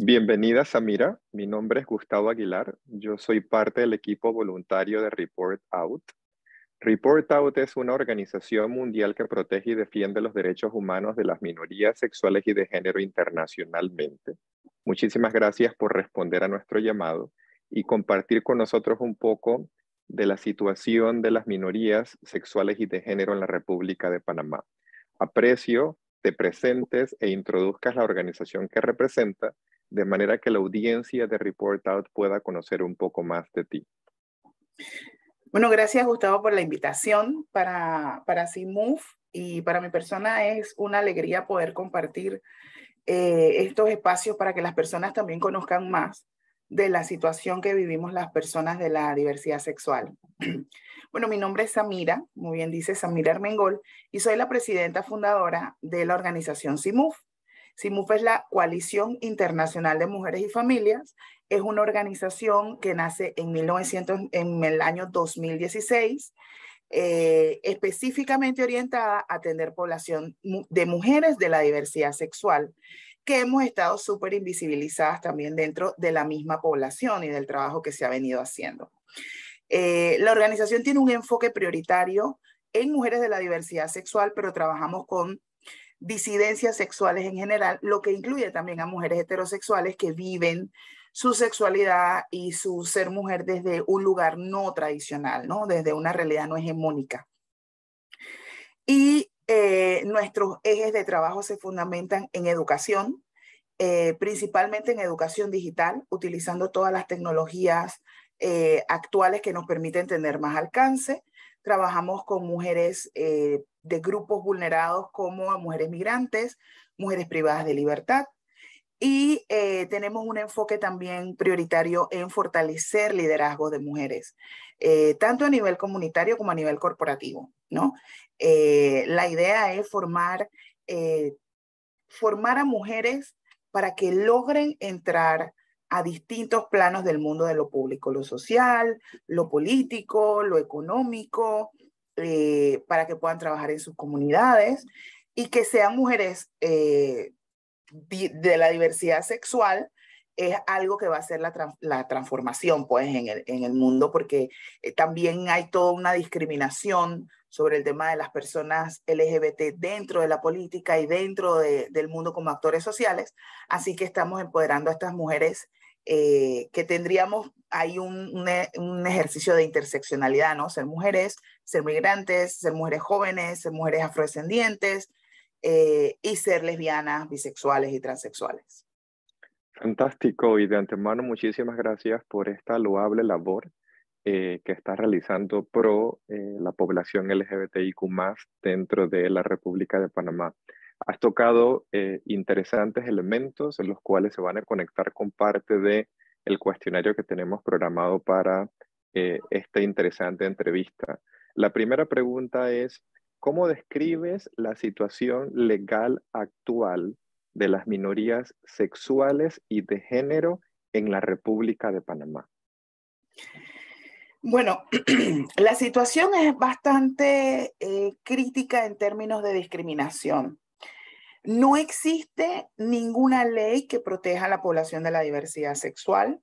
Bienvenida Samira, mi nombre es Gustavo Aguilar, yo soy parte del equipo voluntario de Report Out. Report Out es una organización mundial que protege y defiende los derechos humanos de las minorías sexuales y de género internacionalmente. Muchísimas gracias por responder a nuestro llamado y compartir con nosotros un poco de la situación de las minorías sexuales y de género en la República de Panamá. Aprecio te presentes e introduzcas la organización que representa de manera que la audiencia de Report Out pueda conocer un poco más de ti. Bueno, gracias Gustavo por la invitación para, para move y para mi persona es una alegría poder compartir eh, estos espacios para que las personas también conozcan más de la situación que vivimos las personas de la diversidad sexual. Bueno, mi nombre es Samira, muy bien dice Samira Armengol, y soy la presidenta fundadora de la organización CIMUF. CIMUF es la Coalición Internacional de Mujeres y Familias. Es una organización que nace en, el año 2016, eh, específicamente orientada a atender población de mujeres de la diversidad sexual, que hemos estado súper invisibilizadas también dentro de la misma población y del trabajo que se ha venido haciendo. Eh, la organización tiene un enfoque prioritario en mujeres de la diversidad sexual, pero trabajamos con disidencias sexuales en general, lo que incluye también a mujeres heterosexuales que viven su sexualidad y su ser mujer desde un lugar no tradicional, ¿no? desde una realidad no hegemónica. Y eh, nuestros ejes de trabajo se fundamentan en educación, eh, principalmente en educación digital, utilizando todas las tecnologías eh, actuales que nos permiten tener más alcance. Trabajamos con mujeres de grupos vulnerados como a mujeres migrantes, mujeres privadas de libertad. Y eh, tenemos un enfoque también prioritario en fortalecer liderazgo de mujeres, eh, tanto a nivel comunitario como a nivel corporativo. ¿no? Eh, la idea es formar, formar a mujeres para que logren entrar a distintos planos del mundo de lo público, lo social, lo político, lo económico, eh, para que puedan trabajar en sus comunidades y que sean mujeres eh, de la diversidad sexual es algo que va a ser la, transformación pues, en, el, mundo, porque eh, también hay toda una discriminación sobre el tema de las personas LGBT dentro de la política y dentro del mundo como actores sociales. Así que estamos empoderando a estas mujeres que tendríamos Hay un, ejercicio de interseccionalidad, ¿no? Ser mujeres, ser migrantes, ser mujeres jóvenes, ser mujeres afrodescendientes eh, y ser lesbianas, bisexuales y transexuales. Fantástico y de antemano muchísimas gracias por esta loable labor eh, que está realizando pro eh, la población LGBTIQ dentro de la República de Panamá. Has tocado interesantes elementos en los cuales se van a conectar con parte de el cuestionario que tenemos programado para esta interesante entrevista. La primera pregunta es, ¿cómo describes la situación legal actual de las minorías sexuales y de género en la República de Panamá? Bueno, la situación es bastante eh, crítica en términos de discriminación. No existe ninguna ley que proteja a la población de la diversidad sexual.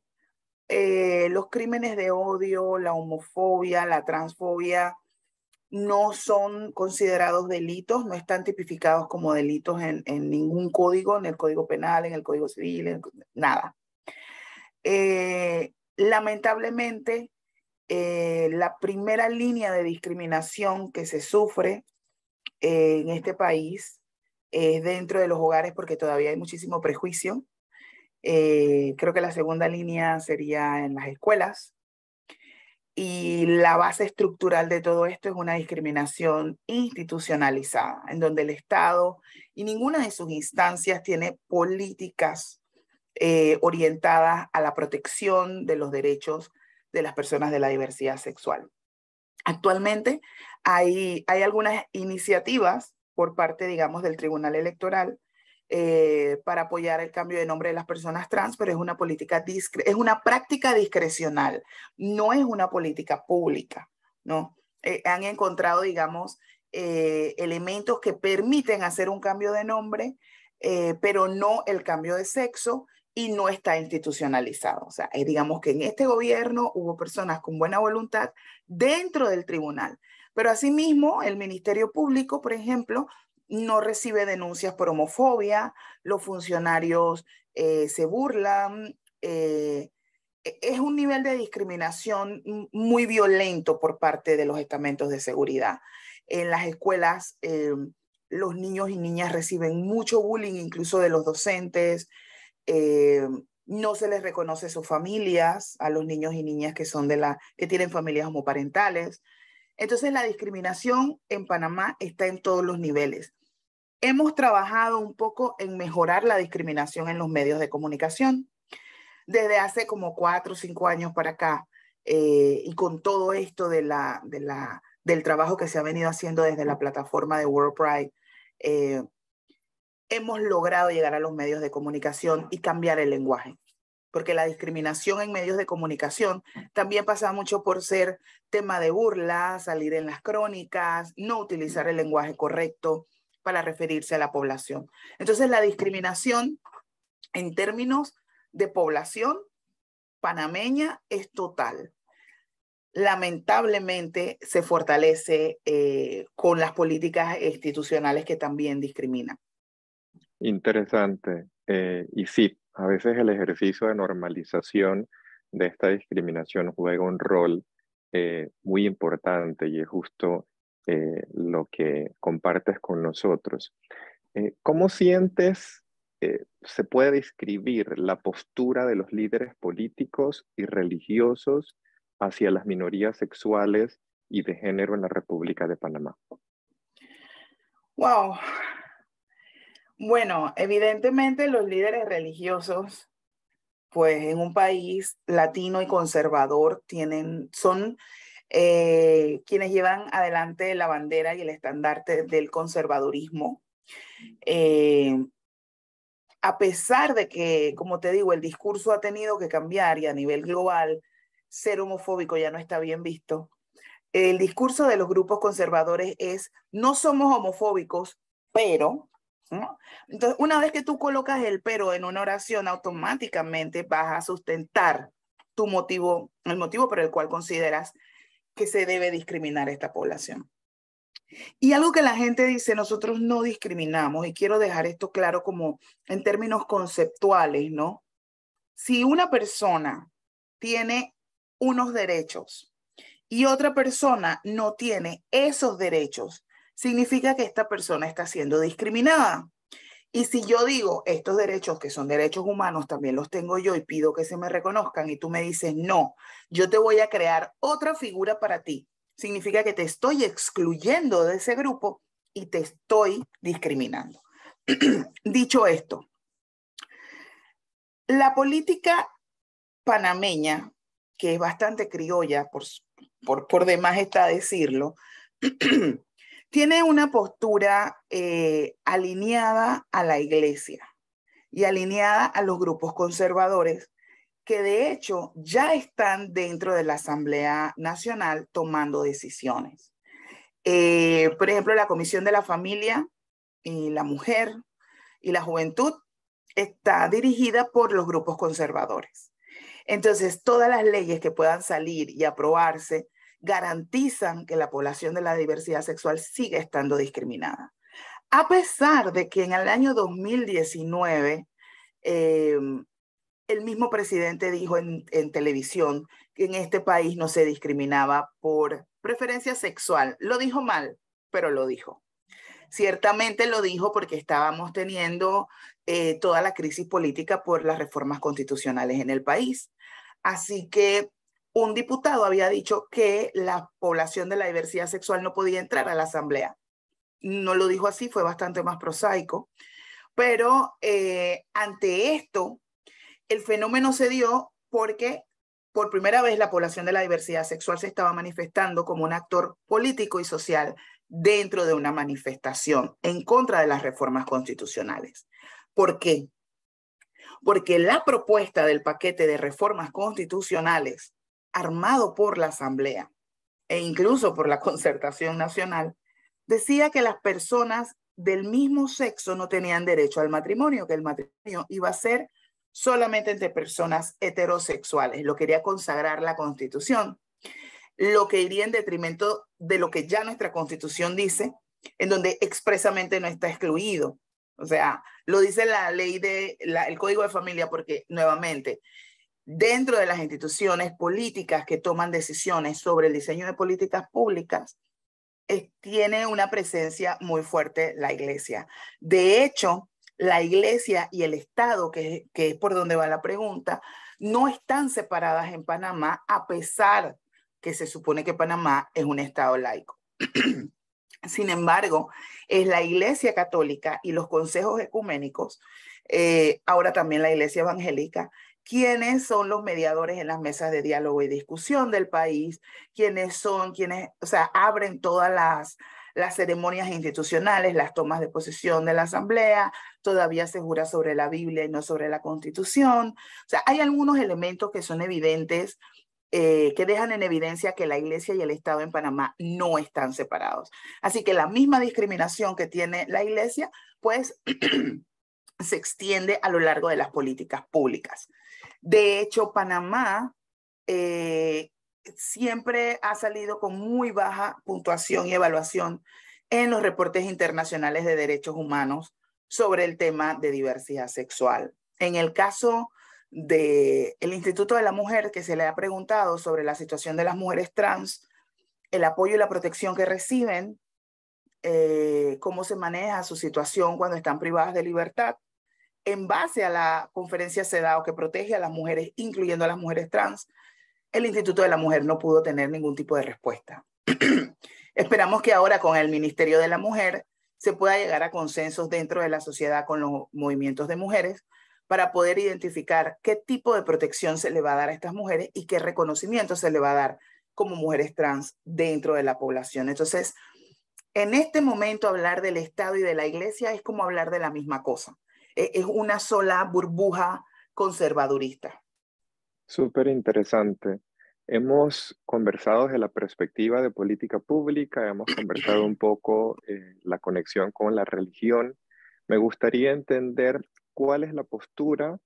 Eh, los crímenes de odio, la homofobia, la transfobia, no son considerados delitos, no están tipificados como delitos en, ningún código, en el Código Penal, en el Código Civil, en, nada. Eh, lamentablemente, eh, la primera línea de discriminación que se sufre eh, en este país es dentro de los hogares porque todavía hay muchísimo prejuicio. creo que la segunda línea sería en las escuelas, y la base estructural de todo esto es una discriminación institucionalizada, en donde el Estado y ninguna de sus instancias tiene políticas eh, orientadas a la protección de los derechos de las personas de la diversidad sexual. Actualmente hay, hay algunas iniciativas por parte, digamos, del Tribunal Electoral eh, para apoyar el cambio de nombre de las personas trans, pero es una política es una práctica discrecional, no es una política pública, ¿no? Eh, han encontrado, digamos, eh, elementos que permiten hacer un cambio de nombre, pero no el cambio de sexo y no está institucionalizado. O sea, digamos que en este gobierno hubo personas con buena voluntad dentro del tribunal, pero asimismo, el Ministerio Público, por ejemplo, no recibe denuncias por homofobia, los funcionarios eh, se burlan. Eh, e-, es un nivel de discriminación muy violento por parte de los estamentos de seguridad. En las escuelas, eh, los niños y niñas reciben mucho bullying, incluso de los docentes. no se les reconoce sus familias a los niños y niñas que son de la que tienen familias homoparentales. Entonces, la discriminación en Panamá está en todos los niveles. Hemos trabajado un poco en mejorar la discriminación en los medios de comunicación desde hace como cuatro o cinco años para acá. Eh, y con todo esto de la, del trabajo que se ha venido haciendo desde la plataforma de World Pride, eh, hemos logrado llegar a los medios de comunicación y cambiar el lenguaje porque la discriminación en medios de comunicación también pasa mucho por ser tema de burla, salir en las crónicas, no utilizar el lenguaje correcto para referirse a la población. Entonces, la discriminación en términos de población panameña es total. Lamentablemente se fortalece eh, con las políticas institucionales que también discriminan. Interesante. Eh, y sí, a veces el ejercicio de normalización de esta discriminación juega un rol eh, muy importante y es justo eh, lo que compartes con nosotros. Eh, ¿Cómo sientes, se puede describir la postura de los líderes políticos y religiosos hacia las minorías sexuales y de género en la República de Panamá? Wow, bueno, evidentemente los líderes religiosos, pues en un país latino y conservador, tienen, son eh, quienes llevan adelante la bandera y el estandarte del conservadurismo. Eh, a pesar de que, como te digo, el discurso ha tenido que cambiar y a nivel global ser homofóbico ya no está bien visto, el discurso de los grupos conservadores es no somos homofóbicos, pero entonces, una vez que tú colocas el pero en una oración, automáticamente vas a sustentar tu motivo, el motivo por el cual consideras que se debe discriminar a esta población. Y algo que la gente dice, nosotros no discriminamos, y quiero dejar esto claro como en términos conceptuales, ¿no? Si una persona tiene unos derechos y otra persona no tiene esos derechos, significa que esta persona está siendo discriminada. Y si yo digo, estos derechos que son derechos humanos también los tengo yo y pido que se me reconozcan y tú me dices, no, yo te voy a crear otra figura para ti, significa que te estoy excluyendo de ese grupo y te estoy discriminando. Dicho esto, la política panameña, que es bastante criolla, por, por, demás está decirlo, tiene una postura eh, alineada a la iglesia y alineada a los grupos conservadores que de hecho ya están dentro de la Asamblea Nacional tomando decisiones. Eh, por ejemplo, la Comisión de la Familia y la Mujer y la Juventud está dirigida por los grupos conservadores. Entonces, todas las leyes que puedan salir y aprobarse garantizan que la población de la diversidad sexual sigue estando discriminada. A pesar de que en el año 2019 em, el mismo presidente dijo en, televisión que en este país no se discriminaba por preferencia sexual. Lo dijo mal, pero lo dijo. Ciertamente lo dijo porque estábamos teniendo eh, toda la crisis política por las reformas constitucionales en el país. Así que un diputado había dicho que la población de la diversidad sexual no podía entrar a la asamblea. No lo dijo así, fue bastante más prosaico, pero eh, ante esto, el fenómeno se dio porque por primera vez la población de la diversidad sexual se estaba manifestando como un actor político y social dentro de una manifestación en contra de las reformas constitucionales. ¿Por qué? Porque la propuesta del paquete de reformas constitucionales armado por la Asamblea e incluso por la Concertación Nacional, decía que las personas del mismo sexo no tenían derecho al matrimonio, que el matrimonio iba a ser solamente entre personas heterosexuales. Lo quería consagrar la Constitución, lo que iría en detrimento de lo que ya nuestra Constitución dice, en donde expresamente no está excluido. O sea, lo dice la ley de el Código de Familia, porque nuevamente dentro de las instituciones políticas que toman decisiones sobre el diseño de políticas públicas, tiene una presencia muy fuerte la iglesia. De hecho, la iglesia y el Estado, que, es por donde va la pregunta, no están separadas en Panamá, a pesar que se supone que Panamá es un Estado laico. Sin embargo, es la Iglesia Católica y los consejos ecuménicos, eh, ahora también la Iglesia Evangélica, quiénes son los mediadores en las mesas de diálogo y discusión del país, quiénes son, quienes, o sea, abren todas las, las ceremonias institucionales, las tomas de posición de la Asamblea, todavía se jura sobre la Biblia y no sobre la Constitución. O sea, hay algunos elementos que son evidentes, eh, que dejan en evidencia que la Iglesia y el Estado en Panamá no están separados. Así que la misma discriminación que tiene la Iglesia, pues... se extiende a lo largo de las políticas públicas. De hecho, Panamá eh, siempre ha salido con muy baja puntuación y evaluación en los reportes internacionales de derechos humanos sobre el tema de diversidad sexual. En el caso del el Instituto de la Mujer, que se le ha preguntado sobre la situación de las mujeres trans, el apoyo y la protección que reciben, eh, cómo se maneja su situación cuando están privadas de libertad, en base a la conferencia CEDAW que protege a las mujeres, incluyendo a las mujeres trans, el Instituto de la Mujer no pudo tener ningún tipo de respuesta. Esperamos que ahora con el Ministerio de la Mujer se pueda llegar a consensos dentro de la sociedad con los movimientos de mujeres para poder identificar qué tipo de protección se le va a dar a estas mujeres y qué reconocimiento se le va a dar como mujeres trans dentro de la población. Entonces, en este momento hablar del Estado y de la Iglesia es como hablar de la misma cosa. E-, es una sola burbuja conservadurista. Súper interesante. Hemos conversado desde la perspectiva de política pública, hemos conversado un poco eh, la conexión con la religión. Me gustaría entender cuál es la postura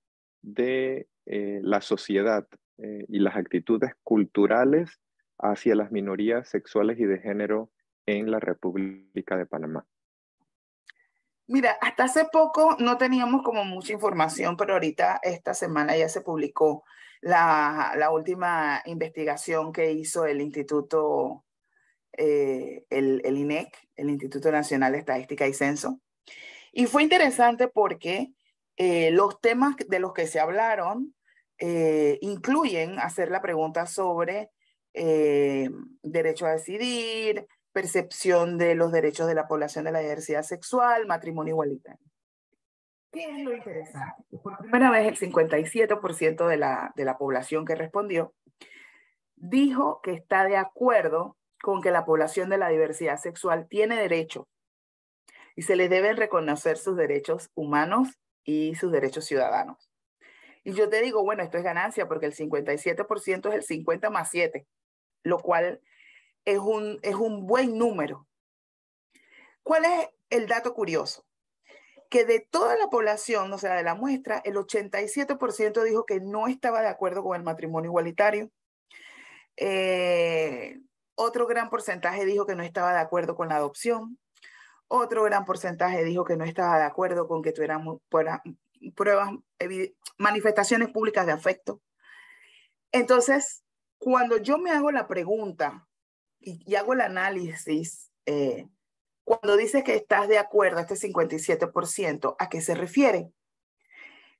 de eh, la sociedad eh, y las actitudes culturales hacia las minorías sexuales y de género en la República de Panamá. Mira, hasta hace poco no teníamos como mucha información, pero ahorita esta semana ya se publicó la, última investigación que hizo el Instituto, eh, el, INEC, el Instituto Nacional de Estadística y Censo. Y fue interesante porque eh, los temas de los que se hablaron eh, incluyen hacer la pregunta sobre derecho a decidir, percepción de los derechos de la población de la diversidad sexual, matrimonio igualitario. ¿Qué es lo interesante? Por primera vez, el 57% de la, de la población que respondió dijo que está de acuerdo con que la población de la diversidad sexual tiene derecho y se le deben reconocer sus derechos humanos y sus derechos ciudadanos. Y yo te digo, bueno, esto es ganancia porque el 57% es el 50 más 7, lo cual es un, es un buen número. ¿Cuál es el dato curioso? Que de toda la población, o sea, de la muestra, el 87% dijo que no estaba de acuerdo con el matrimonio igualitario. Eh, otro gran porcentaje dijo que no estaba de acuerdo con la adopción. Otro gran porcentaje dijo que no estaba de acuerdo con que tuviéramos pruebas, manifestaciones públicas de afecto. Entonces, cuando yo me hago la pregunta, y, hago el análisis, eh, cuando dices que estás de acuerdo a este 57%, ¿a qué se refiere?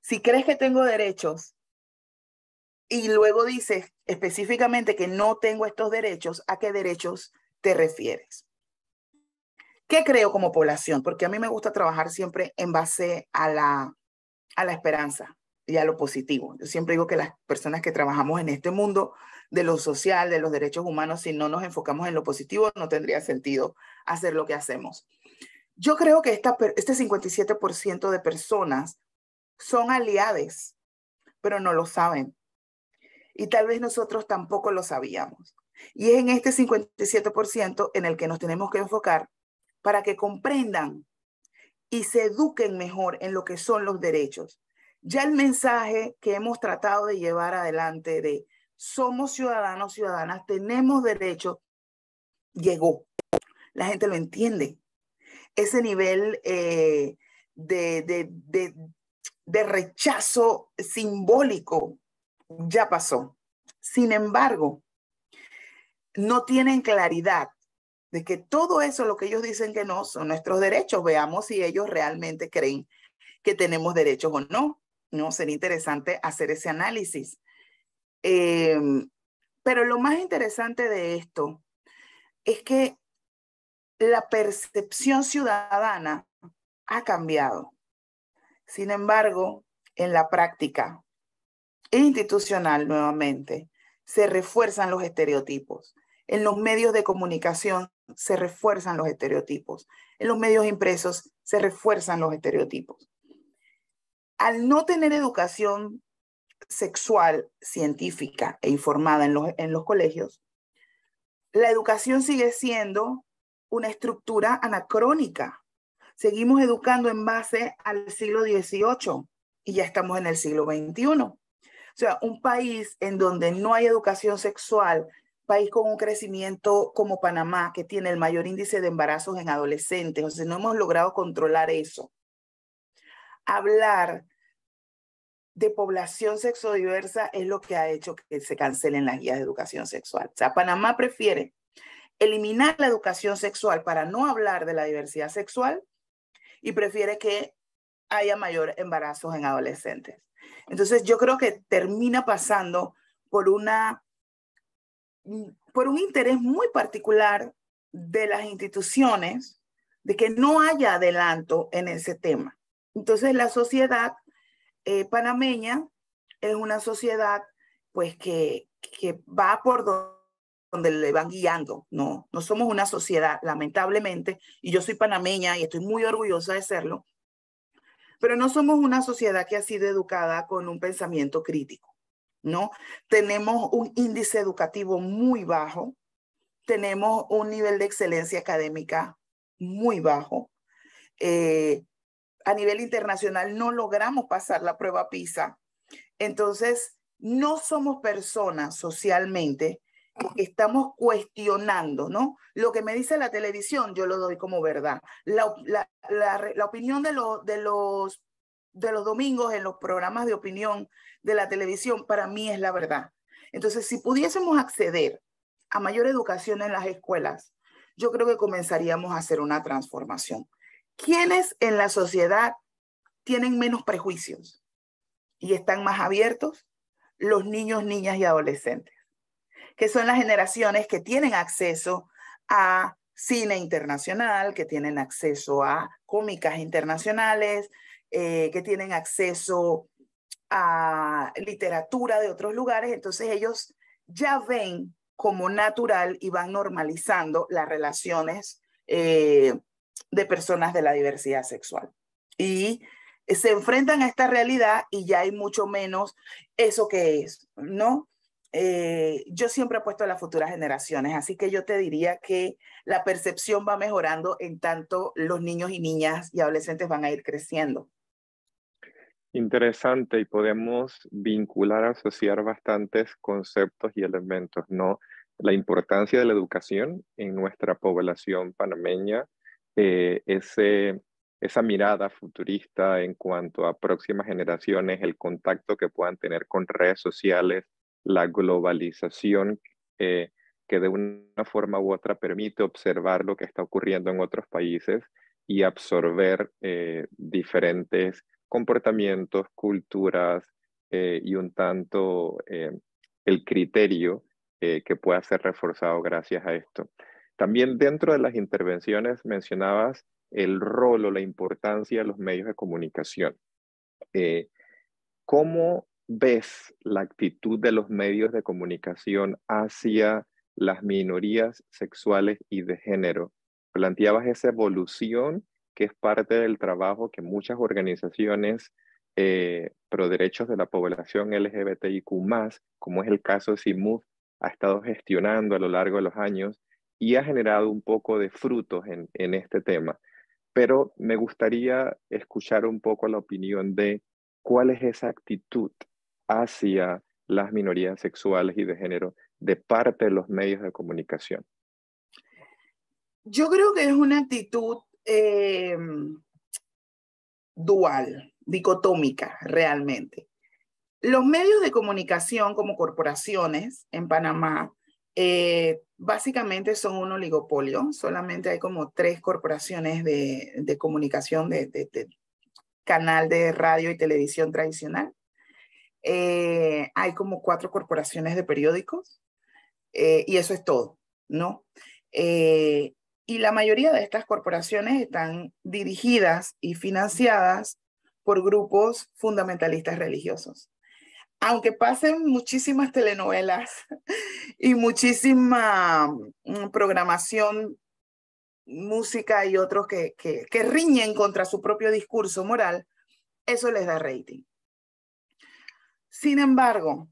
Si crees que tengo derechos y luego dices específicamente que no tengo estos derechos, ¿a qué derechos te refieres? ¿Qué creo como población? Porque a mí me gusta trabajar siempre en base a la esperanza y a lo positivo. Yo siempre digo que las personas que trabajamos en este mundo de lo social, de los derechos humanos, si no nos enfocamos en lo positivo, no tendría sentido hacer lo que hacemos. Yo creo que este 57% de personas son aliades, pero no lo saben. Y tal vez nosotros tampoco lo sabíamos. Y es en este 57% en el que nos tenemos que enfocar para que comprendan y se eduquen mejor en lo que son los derechos ya el mensaje que hemos tratado de llevar adelante de somos ciudadanos, ciudadanas, tenemos derecho, llegó. La gente lo entiende. Ese nivel eh, de rechazo simbólico ya pasó. Sin embargo, no tienen claridad de que todo eso, lo que ellos dicen que no, son nuestros derechos. Veamos si ellos realmente creen que tenemos derechos o no. ¿no? Sería interesante hacer ese análisis. Em, pero lo más interesante de esto es que la percepción ciudadana ha cambiado. Sin embargo, en la práctica institucional nuevamente se refuerzan los estereotipos. En los medios de comunicación se refuerzan los estereotipos. En los medios impresos se refuerzan los estereotipos al no tener educación sexual científica e informada en los, en los colegios, la educación sigue siendo una estructura anacrónica. Seguimos educando en base al siglo XVIII y ya estamos en el siglo XXI. O sea, un país en donde no hay educación sexual, país con un crecimiento como Panamá, que tiene el mayor índice de embarazos en adolescentes, o sea, no hemos logrado controlar eso hablar de población sexodiversa es lo que ha hecho que se cancelen las guías de educación sexual. O sea, Panamá prefiere eliminar la educación sexual para no hablar de la diversidad sexual y prefiere que haya mayor embarazos en adolescentes. Entonces yo creo que termina pasando por una por un interés muy particular de las instituciones de que no haya adelanto en ese tema. Entonces la sociedad eh, panameña es una sociedad pues que, que va por donde le van guiando. No, no somos una sociedad, lamentablemente, y yo soy panameña y estoy muy orgullosa de serlo, pero no somos una sociedad que ha sido educada con un pensamiento crítico, ¿no? Tenemos un índice educativo muy bajo, tenemos un nivel de excelencia académica muy bajo, eh, a nivel internacional no logramos pasar la prueba PISA. Entonces, no somos personas socialmente que estamos cuestionando, ¿no? Lo que me dice la televisión, yo lo doy como verdad. La, opinión de, de, los, de los domingos en los programas de opinión de la televisión, para mí es la verdad. Entonces, si pudiésemos acceder a mayor educación en las escuelas, yo creo que comenzaríamos a hacer una transformación. ¿Quiénes en la sociedad tienen menos prejuicios y están más abiertos? Los niños, niñas y adolescentes, que son las generaciones que tienen acceso a cine internacional, que tienen acceso a cómicas internacionales, eh, que tienen acceso a literatura de otros lugares. Entonces ellos ya ven como natural y van normalizando las relaciones eh, de personas de la diversidad sexual. Y se enfrentan a esta realidad y ya hay mucho menos eso que es, ¿no? Eh, yo siempre he puesto a las futuras generaciones, así que yo te diría que la percepción va mejorando en tanto los niños y niñas y adolescentes van a ir creciendo. Interesante y podemos vincular, asociar bastantes conceptos y elementos, ¿no? La importancia de la educación en nuestra población panameña, eh, esa mirada futurista en cuanto a próximas generaciones, el contacto que puedan tener con redes sociales, la globalización eh, que de una forma u otra permite observar lo que está ocurriendo en otros países y absorber eh, diferentes comportamientos, culturas y un tanto el criterio que pueda ser reforzado gracias a esto. También dentro de las intervenciones mencionabas el rol o la importancia de los medios de comunicación. Eh, ¿Cómo ves la actitud de los medios de comunicación hacia las minorías sexuales y de género? Planteabas esa evolución que es parte del trabajo que muchas organizaciones eh, pro derechos de la población LGBTIQ, como es el caso de CIMUF, ha estado gestionando a lo largo de los años y ha generado un poco de frutos en, este tema. Pero me gustaría escuchar un poco la opinión de cuál es esa actitud hacia las minorías sexuales y de género de parte de los medios de comunicación. Yo creo que es una actitud eh, dual, dicotómica realmente. Los medios de comunicación como corporaciones en Panamá eh, básicamente son un oligopolio, solamente hay como tres corporaciones de, comunicación, de, canal de radio y televisión tradicional. Eh, hay como cuatro corporaciones de periódicos eh, y eso es todo, ¿no? y la mayoría de estas corporaciones están dirigidas y financiadas por grupos fundamentalistas religiosos aunque pasen muchísimas telenovelas y muchísima mm, programación, música y otros que, riñen contra su propio discurso moral, eso les da rating. Sin embargo,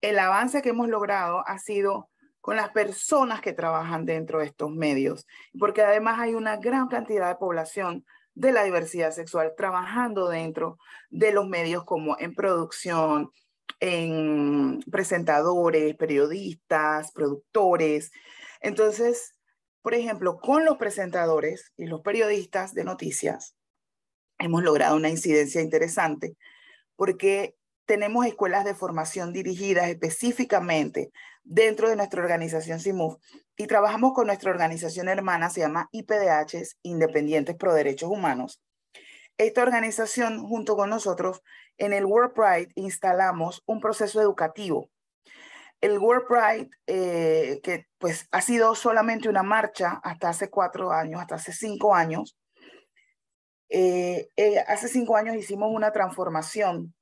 el avance que hemos logrado ha sido con las personas que trabajan dentro de estos medios, porque además hay una gran cantidad de población de la diversidad sexual trabajando dentro de los medios como en producción, en presentadores, periodistas, productores. Entonces, por ejemplo, con los presentadores y los periodistas de noticias, hemos logrado una incidencia interesante porque tenemos escuelas de formación dirigidas específicamente dentro de nuestra organización CIMUF y trabajamos con nuestra organización hermana, se llama IPDHs, Independientes Pro Derechos Humanos, esta organización, junto con nosotros, en el World Pride instalamos un proceso educativo. El World Pride, eh, que pues ha sido solamente una marcha hasta hace cuatro años, hasta hace cinco años, eh, eh, hace cinco años hicimos una transformación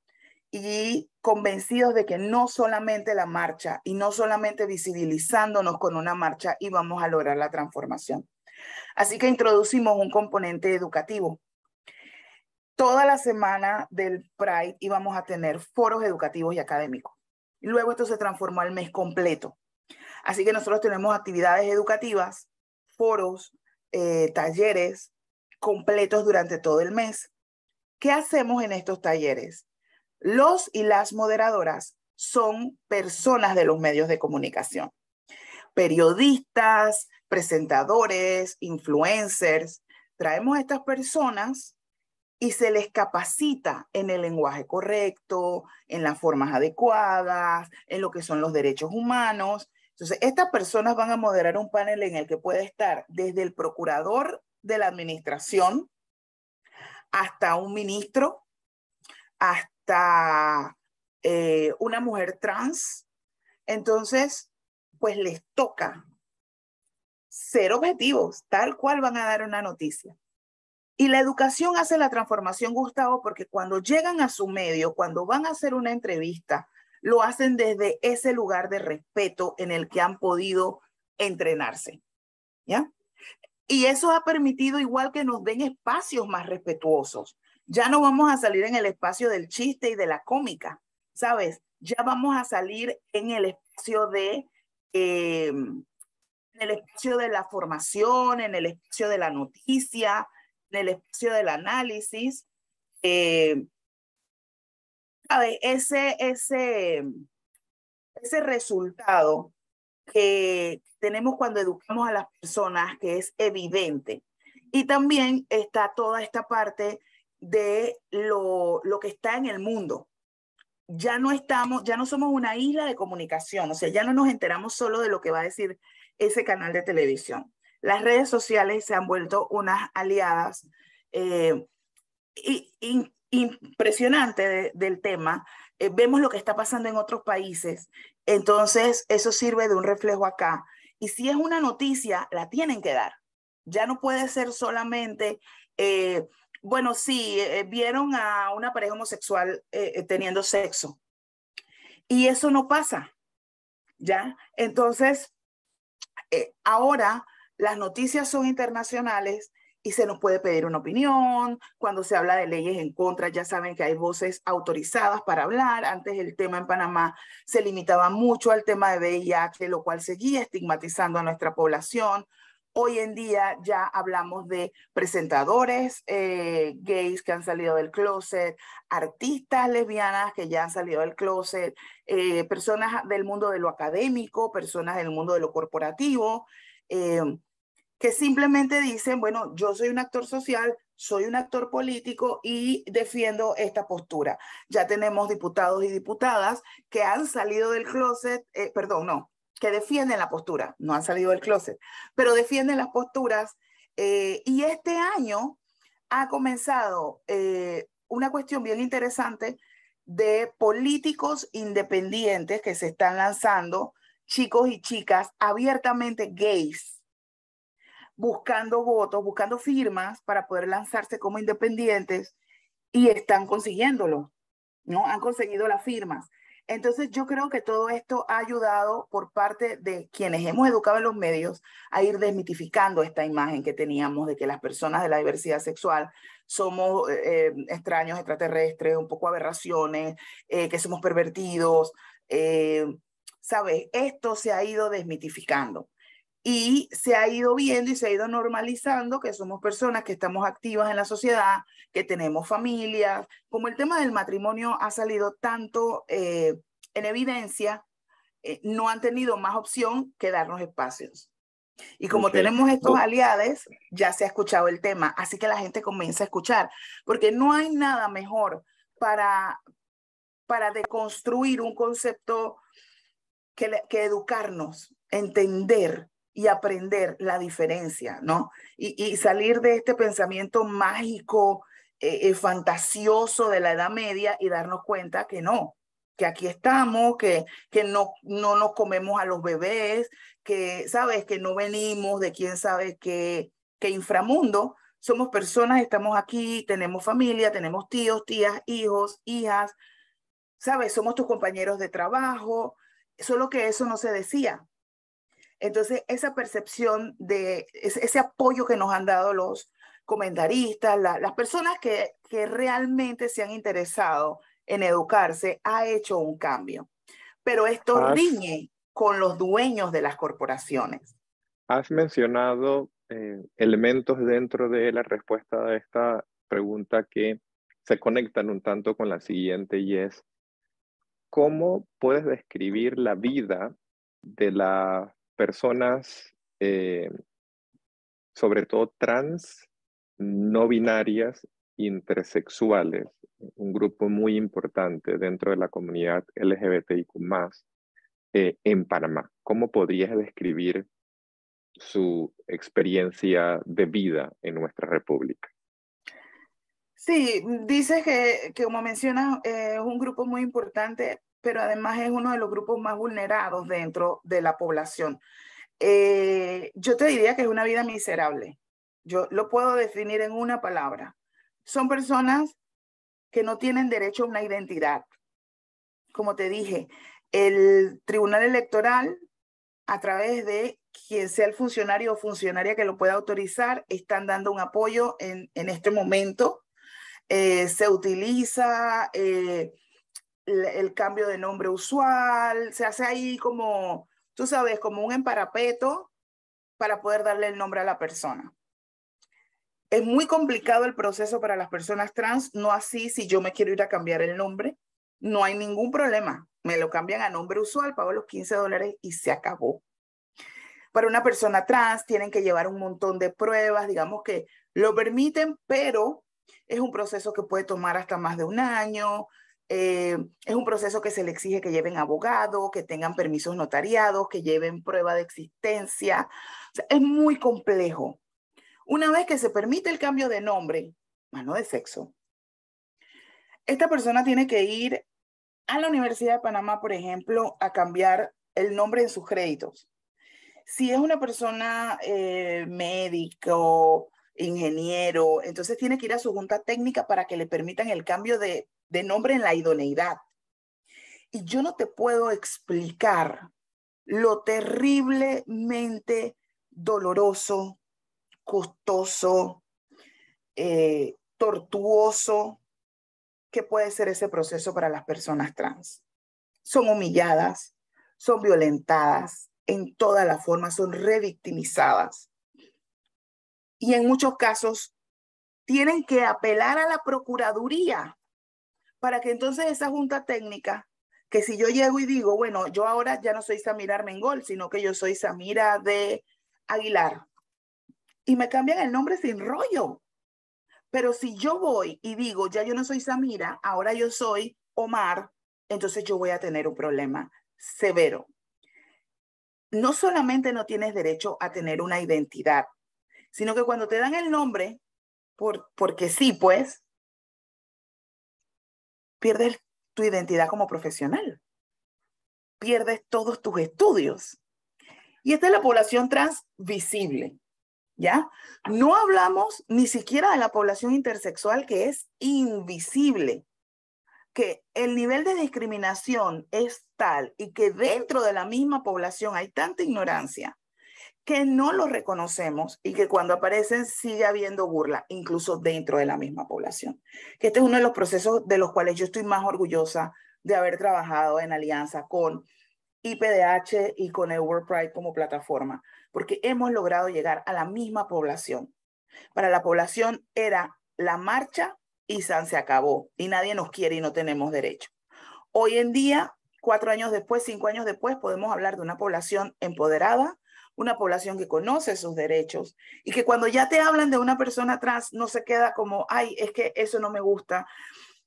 y convencidos de que no solamente la marcha y no solamente visibilizándonos con una marcha íbamos a lograr la transformación. Así que introducimos un componente educativo. Toda la semana del Pride íbamos a tener foros educativos y académicos. Y luego esto se transformó al mes completo. Así que nosotros tenemos actividades educativas, foros, eh, talleres completos durante todo el mes. ¿Qué hacemos en estos talleres? Los y las moderadoras son personas de los medios de comunicación, periodistas, presentadores, influencers. Traemos a estas personas y se les capacita en el lenguaje correcto, en las formas adecuadas, en lo que son los derechos humanos. Entonces, estas personas van a moderar un panel en el que puede estar desde el procurador de la administración hasta un ministro, hasta eh, una mujer trans. Entonces, pues les toca ser objetivos, tal cual van a dar una noticia. Y la educación hace la transformación, Gustavo, porque cuando llegan a su medio, cuando van a hacer una entrevista, lo hacen desde ese lugar de respeto en el que han podido entrenarse. ¿Ya? Y eso ha permitido igual que nos den espacios más respetuosos. Ya no vamos a salir en el espacio del chiste y de la cómica, ¿sabes? Ya vamos a salir en el espacio de eh, en el espacio de la formación, en el espacio de la noticia, en el espacio del análisis. Eh, ese, ese, ese resultado que tenemos cuando educamos a las personas que es evidente. Y también está toda esta parte de lo, lo que está en el mundo, ya no estamos, ya no somos una isla de comunicación, o sea, ya no nos enteramos solo de lo que va a decir ese canal de televisión las redes sociales se han vuelto unas aliadas eh, impresionantes impresionante del tema. Eh, vemos lo que está pasando en otros países, entonces eso sirve de un reflejo acá. Y si es una noticia, la tienen que dar. Ya no puede ser solamente, eh, bueno, sí, vieron a una pareja homosexual teniendo sexo. Y eso no pasa, ¿ya? Entonces, ahora las noticias son internacionales y se nos puede pedir una opinión. Cuando se habla de leyes en contra, ya saben que hay voces autorizadas para hablar. Antes el tema en Panamá se limitaba mucho al tema de VIH, lo cual seguía estigmatizando a nuestra población. Hoy en día ya hablamos de presentadores eh, gays que han salido del closet, artistas lesbianas que ya han salido del closet, eh, personas del mundo de lo académico, personas del mundo de lo corporativo. Eh, que simplemente dicen, bueno, yo soy un actor social, soy un actor político y defiendo esta postura. Ya tenemos diputados y diputadas que han salido del closet, eh, perdón, no, que defienden la postura, no han salido del closet, pero defienden las posturas. Eh, y este año ha comenzado eh, una cuestión bien interesante de políticos independientes que se están lanzando, chicos y chicas abiertamente gays buscando votos, buscando firmas para poder lanzarse como independientes y están consiguiéndolo, ¿no? Han conseguido las firmas. Entonces yo creo que todo esto ha ayudado por parte de quienes hemos educado en los medios a ir desmitificando esta imagen que teníamos de que las personas de la diversidad sexual somos eh, extraños, extraterrestres, un poco aberraciones, eh, que somos pervertidos. Eh, ¿Sabes? Esto se ha ido desmitificando y se ha ido viendo y se ha ido normalizando que somos personas que estamos activas en la sociedad, que tenemos familias, como el tema del matrimonio ha salido tanto eh, en evidencia, eh, no han tenido más opción que darnos espacios. Y como tenemos estos oh. aliados, ya se ha escuchado el tema, así que la gente comienza a escuchar, porque no hay nada mejor para, para deconstruir un concepto que, que educarnos, entender y aprender la diferencia, ¿no? Y, salir de este pensamiento mágico, eh, eh, fantasioso de la Edad Media y darnos cuenta que no, que aquí estamos, que, que no, no nos comemos a los bebés, que, ¿sabes? Que no venimos de quién sabe qué, qué inframundo. Somos personas, estamos aquí, tenemos familia, tenemos tíos, tías, hijos, hijas, ¿sabes? Somos tus compañeros de trabajo, solo que eso no se decía, entonces, esa percepción de ese, apoyo que nos han dado los comentaristas, las personas que, que realmente se han interesado en educarse, ha hecho un cambio. Pero esto riñe con los dueños de las corporaciones. Has mencionado eh, elementos dentro de la respuesta a esta pregunta que se conectan un tanto con la siguiente y es, ¿cómo puedes describir la vida de la personas, eh, sobre todo trans, no binarias, intersexuales, un grupo muy importante dentro de la comunidad LGBTIQ eh, en Panamá. ¿Cómo podrías describir su experiencia de vida en nuestra república? Sí, dices que, como mencionas, eh, es un grupo muy importante pero además es uno de los grupos más vulnerados dentro de la población. Eh, yo te diría que es una vida miserable. Yo lo puedo definir en una palabra. Son personas que no tienen derecho a una identidad. Como te dije, el Tribunal Electoral, a través de quien sea el funcionario o funcionaria que lo pueda autorizar, están dando un apoyo en, este momento. Eh, se utiliza eh, el cambio de nombre usual, se hace ahí como, tú sabes, como un emparapeto para poder darle el nombre a la persona. Es muy complicado el proceso para las personas trans, no así si yo me quiero ir a cambiar el nombre, no hay ningún problema, me lo cambian a nombre usual, pago los 15 dólares y se acabó. Para una persona trans tienen que llevar un montón de pruebas, digamos que lo permiten, pero es un proceso que puede tomar hasta más de un año, eh, es un proceso que se le exige que lleven abogado, que tengan permisos notariados, que lleven prueba de existencia. es muy complejo. Una vez que se permite el cambio de nombre, mano de sexo, esta persona tiene que ir a la Universidad de Panamá, por ejemplo, a cambiar el nombre en sus créditos. Si es una persona eh, médico, ingeniero, entonces tiene que ir a su junta técnica para que le permitan el cambio de de nombre en la idoneidad. Y yo no te puedo explicar lo terriblemente doloroso, costoso, eh, tortuoso que puede ser ese proceso para las personas trans. Son humilladas, son violentadas en todas las formas, son revictimizadas. Y en muchos casos tienen que apelar a la Procuraduría para que entonces esa junta técnica, que si yo llego y digo, bueno, yo ahora ya no soy Samira Armengol, sino que yo soy Samira de Aguilar, y me cambian el nombre sin rollo. Pero si yo voy y digo, ya yo no soy Samira, ahora yo soy Omar, entonces yo voy a tener un problema severo. No solamente no tienes derecho a tener una identidad, sino que cuando te dan el nombre, por, porque sí, pues, pierdes tu identidad como profesional, pierdes todos tus estudios. Y esta es la población trans visible, ¿ya? No hablamos ni siquiera de la población intersexual que es invisible, que el nivel de discriminación es tal y que dentro de la misma población hay tanta ignorancia que no lo reconocemos y que cuando aparecen sigue habiendo burla, incluso dentro de la misma población. Que este es uno de los procesos de los cuales yo estoy más orgullosa de haber trabajado en alianza con IPDH y con el World Pride como plataforma, porque hemos logrado llegar a la misma población. Para la población era la marcha y San se acabó y nadie nos quiere y no tenemos derecho. Hoy en día, cuatro años después, cinco años después, podemos hablar de una población empoderada, una población que conoce sus derechos y que cuando ya te hablan de una persona trans no se queda como, ay, es que eso no me gusta,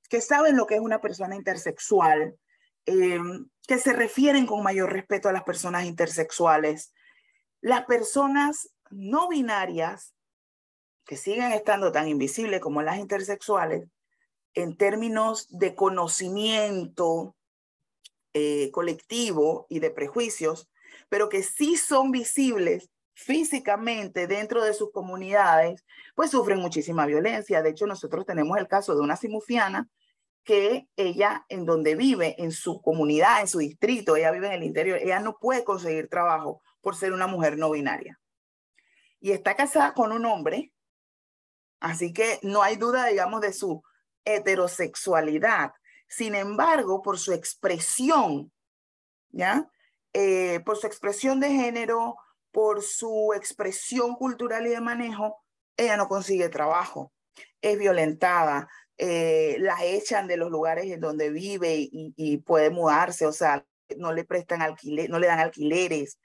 que saben lo que es una persona intersexual, eh, que se refieren con mayor respeto a las personas intersexuales. Las personas no binarias, que siguen estando tan invisibles como las intersexuales, en términos de conocimiento eh, colectivo y de prejuicios, pero que sí son visibles físicamente dentro de sus comunidades, pues sufren muchísima violencia. De hecho, nosotros tenemos el caso de una simufiana que ella en donde vive, en su comunidad, en su distrito, ella vive en el interior, ella no puede conseguir trabajo por ser una mujer no binaria. Y está casada con un hombre, así que no hay duda, digamos, de su heterosexualidad. Sin embargo, por su expresión, ¿ya? Eh, por su expresión de género, por su expresión cultural y de manejo, ella no consigue trabajo, es violentada, eh, la echan de los lugares en donde vive y, y, puede mudarse, o sea, no le prestan alquiler, no le dan alquileres.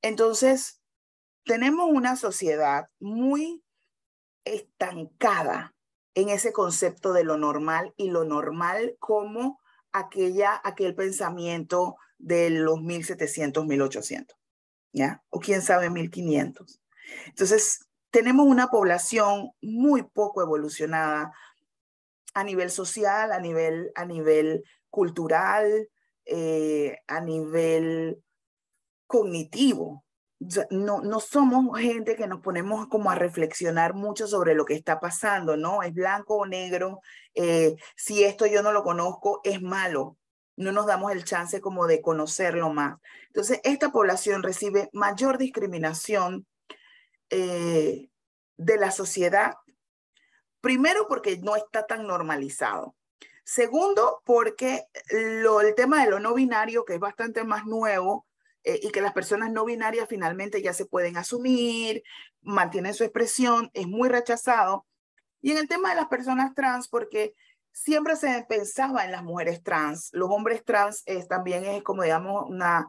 Entonces, tenemos una sociedad muy estancada en ese concepto de lo normal y lo normal como aquella, aquel pensamiento de los 1700, 1800, ¿ya? O quién sabe, 1500. Entonces, tenemos una población muy poco evolucionada a nivel social, a nivel, a nivel cultural, eh, a nivel cognitivo. no, no somos gente que nos ponemos como a reflexionar mucho sobre lo que está pasando, ¿no? Es blanco o negro, eh, si esto yo no lo conozco, es malo no nos damos el chance como de conocerlo más. Entonces, esta población recibe mayor discriminación eh, de la sociedad, primero porque no está tan normalizado. Segundo, porque lo, el tema de lo no binario, que es bastante más nuevo, eh, y que las personas no binarias finalmente ya se pueden asumir, mantienen su expresión, es muy rechazado. Y en el tema de las personas trans, porque siempre se pensaba en las mujeres trans. Los hombres trans eh, también es como digamos una,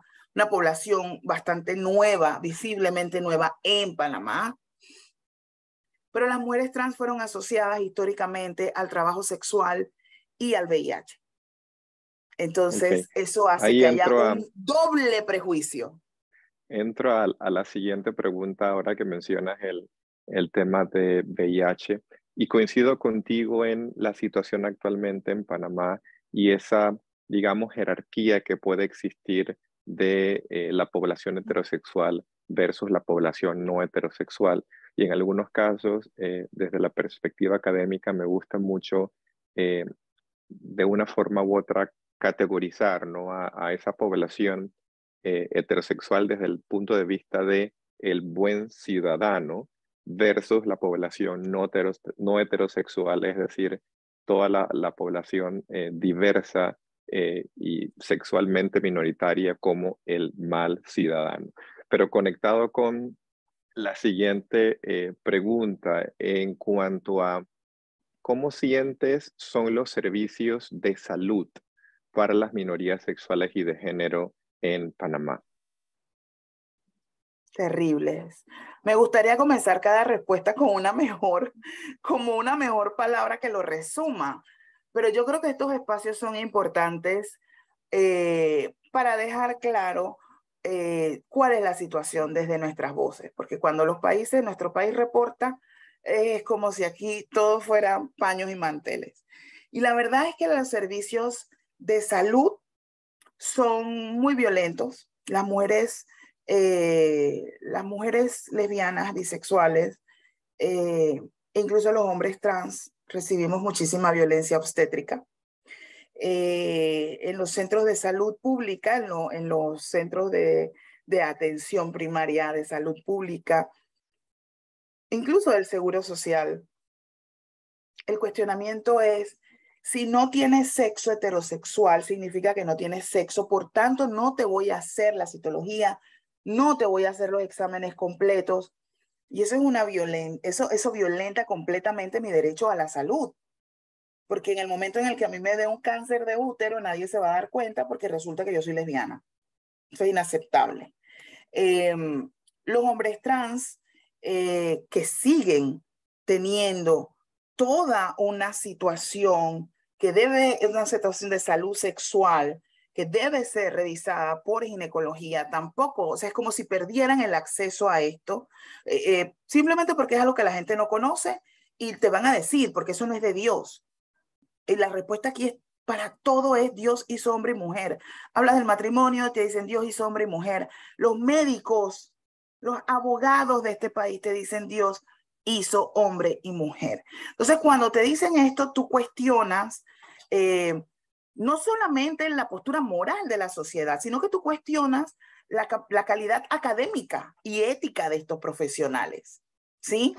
población bastante nueva, visiblemente nueva en Panamá. Pero las mujeres trans fueron asociadas históricamente al trabajo sexual y al VIH. Entonces, eso hace que haya un doble prejuicio. Entro a, la siguiente pregunta ahora que mencionas el, el tema de VIH. Y coincido contigo en la situación actualmente en Panamá y esa, digamos, jerarquía que puede existir de eh, la población heterosexual versus la población no heterosexual. Y en algunos casos, eh, desde la perspectiva académica, me gusta mucho, eh, de una forma u otra, categorizar ¿no? a, a, esa población heterosexual desde el punto de vista de el buen ciudadano versus la población no, heterosexual, es decir, toda la, población eh, diversa eh, y sexualmente minoritaria como el mal ciudadano. Pero conectado con la siguiente eh, pregunta en cuanto a cómo sientes son los servicios de salud para las minorías sexuales y de género en Panamá terribles. Me gustaría comenzar cada respuesta con una mejor, como una mejor palabra que lo resuma, pero yo creo que estos espacios son importantes eh, para dejar claro eh, cuál es la situación desde nuestras voces, porque cuando los países, nuestro país reporta, es como si aquí todo fueran paños y manteles. Y la verdad es que los servicios de salud son muy violentos. Las mujeres eh, las mujeres lesbianas, bisexuales, eh, e incluso los hombres trans, recibimos muchísima violencia obstétrica. Eh, en los centros de salud pública, en, los centros de, de, atención primaria de salud pública, incluso del seguro social. El cuestionamiento es, si no tienes sexo heterosexual, significa que no tienes sexo, por tanto no te voy a hacer la citología no te voy a hacer los exámenes completos. Y eso es una violencia eso, eso violenta completamente mi derecho a la salud. Porque en el momento en el que a mí me dé un cáncer de útero, nadie se va a dar cuenta porque resulta que yo soy lesbiana. Eso es inaceptable. Em, los hombres trans eh, que siguen teniendo toda una situación que debe, es una situación de salud sexual, que debe ser revisada por ginecología tampoco, o sea, es como si perdieran el acceso a esto, eh, eh, simplemente porque es algo que la gente no conoce y te van a decir, porque eso no es de Dios. Y la respuesta aquí es, para todo es Dios hizo hombre y mujer. Hablas del matrimonio, te dicen Dios hizo hombre y mujer. Los médicos, los abogados de este país te dicen Dios hizo hombre y mujer. Entonces, cuando te dicen esto, tú cuestionas. Eh, no solamente en la postura moral de la sociedad, sino que tú cuestionas la, calidad académica y ética de estos profesionales, ¿sí?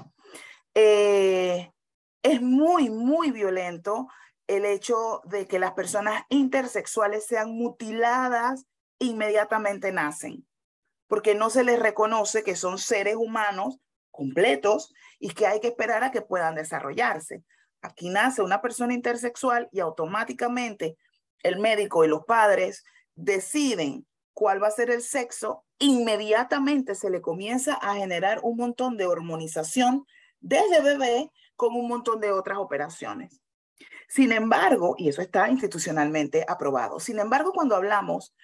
Eh, es muy, muy violento el hecho de que las personas intersexuales sean mutiladas e inmediatamente nacen, porque no se les reconoce que son seres humanos completos y que hay que esperar a que puedan desarrollarse. Aquí nace una persona intersexual y automáticamente el médico y los padres deciden cuál va a ser el sexo, inmediatamente se le comienza a generar un montón de hormonización desde bebé con un montón de otras operaciones. Sin embargo, y eso está institucionalmente aprobado, sin embargo, cuando hablamos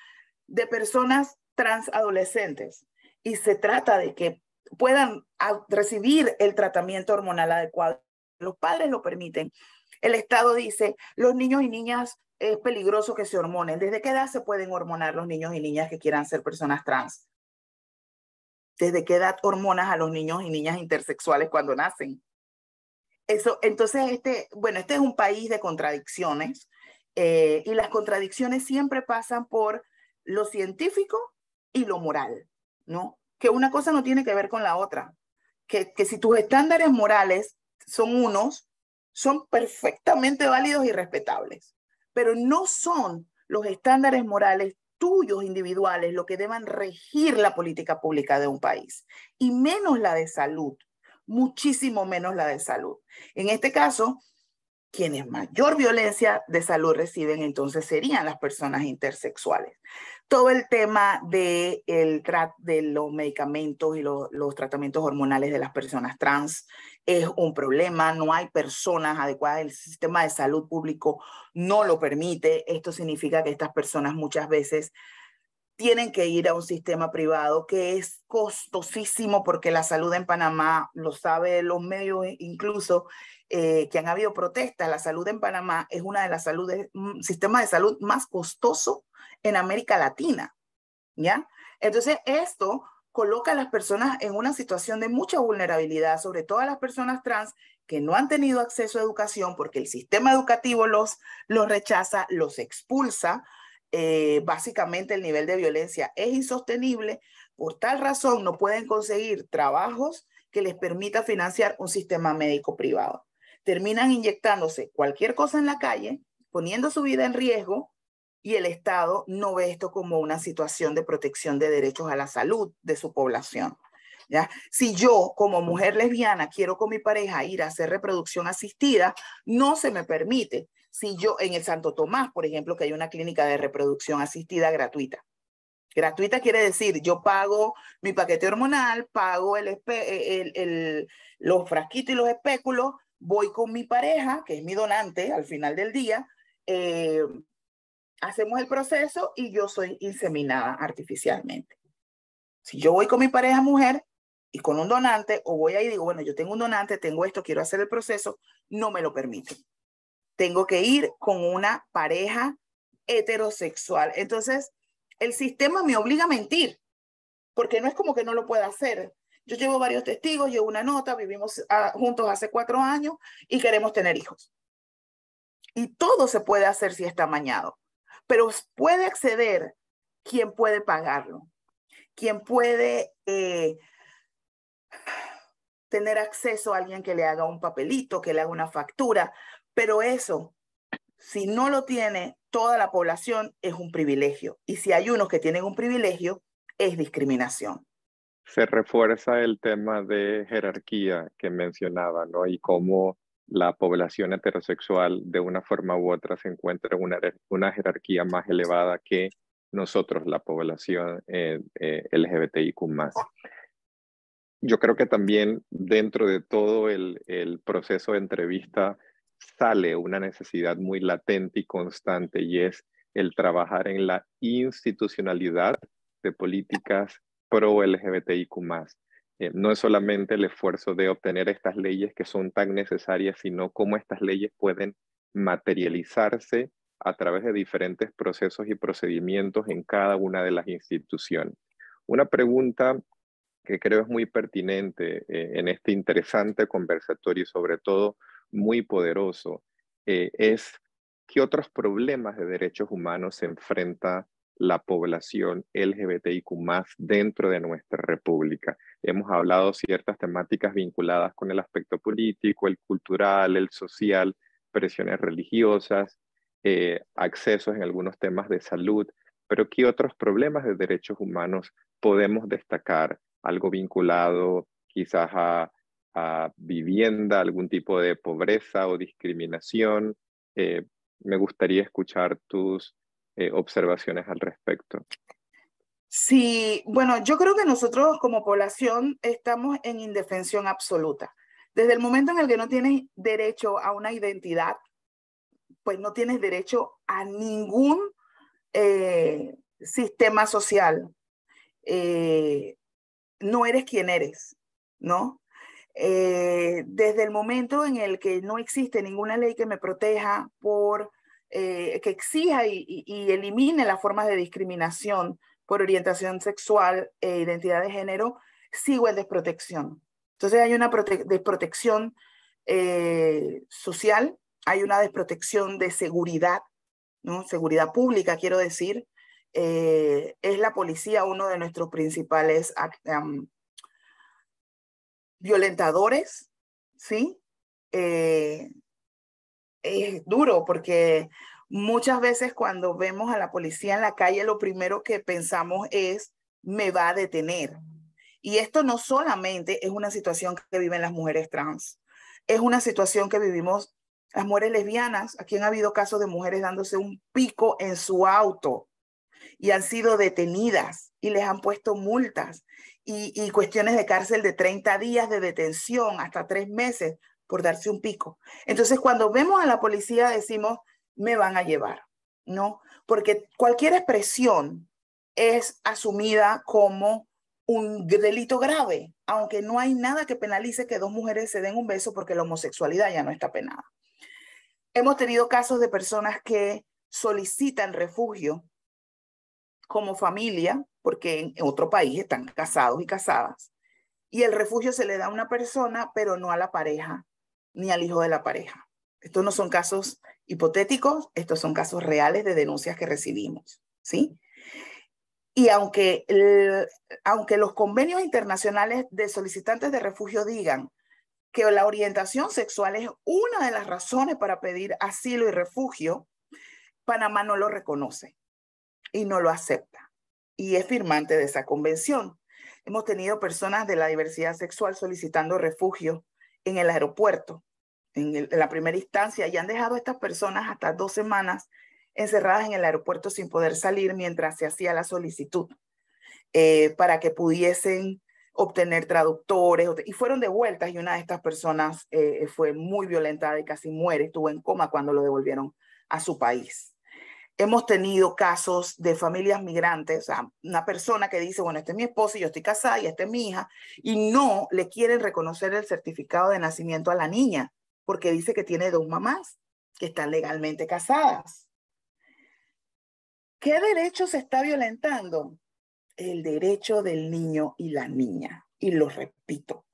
de personas trans adolescentes y se trata de que puedan recibir el tratamiento hormonal adecuado, los padres lo permiten, el Estado dice, los niños y niñas es peligroso que se hormonen. ¿Desde qué edad se pueden hormonar los niños y niñas que quieran ser personas trans? ¿Desde qué edad hormonas a los niños y niñas intersexuales cuando nacen? Eso, entonces, este, bueno, este es un país de contradicciones eh, y las contradicciones siempre pasan por lo científico y lo moral, ¿no? Que una cosa no tiene que ver con la otra. que si tus estándares morales son unos son perfectamente válidos y respetables, pero no son los estándares morales tuyos individuales lo que deban regir la política pública de un país, y menos la de salud, muchísimo menos la de salud. En este caso, quienes mayor violencia de salud reciben entonces serían las personas intersexuales todo el tema de, los medicamentos y los, tratamientos hormonales de las personas trans es un problema, no hay personas adecuadas, el sistema de salud público no lo permite, esto significa que estas personas muchas veces tienen que ir a un sistema privado que es costosísimo porque la salud en Panamá, lo sabe los medios incluso, eh, que han habido protestas, la salud en Panamá es una de las mm, sistemas de salud más costoso en América Latina, ¿ya? Entonces, esto coloca a las personas en una situación de mucha vulnerabilidad, sobre todo a las personas trans que no han tenido acceso a educación porque el sistema educativo los, los rechaza, los expulsa. Eh, básicamente el nivel de violencia es insostenible. Por tal razón no pueden conseguir trabajos que les permita financiar un sistema médico privado. Terminan inyectándose cualquier cosa en la calle, poniendo su vida en riesgo y el Estado no ve esto como una situación de protección de derechos a la salud de su población. ¿Ya? Si yo como mujer lesbiana quiero con mi pareja ir a hacer reproducción asistida, no se me permite. Si yo en el Santo Tomás, por ejemplo, que hay una clínica de reproducción asistida gratuita. Gratuita quiere decir, yo pago mi paquete hormonal, pago el, eh, los frasquitos y los espéculos, voy con mi pareja, que es mi donante al final del día, eh, hacemos el proceso y yo soy inseminada artificialmente. Si yo voy con mi pareja mujer y con un donante, o voy ahí y digo, bueno, yo tengo un donante, tengo esto, quiero hacer el proceso, no me lo permiten. Tengo que ir con una pareja heterosexual. Entonces, el sistema me obliga a mentir, porque no es como que no lo pueda hacer. Yo llevo varios testigos, llevo una nota, vivimos ah, juntos hace cuatro años y queremos tener hijos. Y todo se puede hacer si está amañado pero puede acceder quien puede pagarlo, quien puede eh, tener acceso a alguien que le haga un papelito, que le haga una factura, pero eso, si no lo tiene toda la población, es un privilegio. Y si hay unos que tienen un privilegio, es discriminación. Se refuerza el tema de jerarquía que mencionaba, ¿no? Y cómo la población heterosexual de una forma u otra se encuentra en una, jerarquía más elevada que nosotros, la población eh, eh LGBTIQ yo creo que también dentro de todo el, el, proceso de entrevista sale una necesidad muy latente y constante y es el trabajar en la institucionalidad de políticas pro LGBTIQ eh, no es solamente el esfuerzo de obtener estas leyes que son tan necesarias, sino cómo estas leyes pueden materializarse a través de diferentes procesos y procedimientos en cada una de las instituciones. Una pregunta que creo es muy pertinente eh, en este interesante conversatorio y sobre todo muy poderoso eh, es qué otros problemas de derechos humanos se enfrenta la población LGBTIQ dentro de nuestra república. Hemos hablado ciertas temáticas vinculadas con el aspecto político, el cultural, el social, presiones religiosas, eh, accesos en algunos temas de salud, pero ¿qué otros problemas de derechos humanos podemos destacar? Algo vinculado quizás a, vivienda, algún tipo de pobreza o discriminación. Eh, me gustaría escuchar tus eh, observaciones al respecto. Sí, bueno, yo creo que nosotros como población estamos en indefensión absoluta. Desde el momento en el que no tienes derecho a una identidad, pues no tienes derecho a ningún eh, sistema social. Eh, no eres quien eres, ¿no? desde el momento en el que no existe ninguna ley que me proteja por eh, que exija y, elimine las formas de discriminación por orientación sexual e identidad de género, sigo el desprotección. Entonces hay una desprotección eh, social, hay una desprotección de seguridad, ¿no? seguridad pública, quiero decir. Eh, es la policía uno de nuestros principales violentadores, ¿sí? es duro porque muchas veces cuando vemos a la policía en la calle, lo primero que pensamos es, me va a detener. Y esto no solamente es una situación que viven las mujeres trans, es una situación que vivimos las mujeres lesbianas. Aquí han habido casos de mujeres dándose un pico en su auto y han sido detenidas y les han puesto multas y, cuestiones de cárcel de 30 días de detención hasta tres meses por darse un pico. Entonces, cuando vemos a la policía, decimos, me van a llevar, ¿no? Porque cualquier expresión es asumida como un delito grave, aunque no hay nada que penalice que dos mujeres se den un beso porque la homosexualidad ya no está penada. Hemos tenido casos de personas que solicitan refugio como familia, porque en otro país están casados y casadas, y el refugio se le da a una persona, pero no a la pareja ni al hijo de la pareja. Estos no son casos hipotéticos, estos son casos reales de denuncias que recibimos, ¿sí? Y aunque, aunque los convenios internacionales de solicitantes de refugio digan que la orientación sexual es una de las razones para pedir asilo y refugio, Panamá no lo reconoce y no lo acepta y es firmante de esa convención. Hemos tenido personas de la diversidad sexual solicitando refugio en el aeropuerto. En, la primera instancia y han dejado a estas personas hasta dos semanas encerradas en el aeropuerto sin poder salir mientras se hacía la solicitud eh, para que pudiesen obtener traductores y fueron devueltas y una de estas personas eh, fue muy violentada y casi muere, estuvo en coma cuando lo devolvieron a su país hemos tenido casos de familias migrantes, o sea, una persona que dice, bueno, este es mi esposo y yo estoy casada y esta es mi hija, y no le quieren reconocer el certificado de nacimiento a la niña, porque dice que tiene dos mamás que están legalmente casadas. ¿Qué derecho se está violentando? El derecho del niño y la niña. Y lo repito,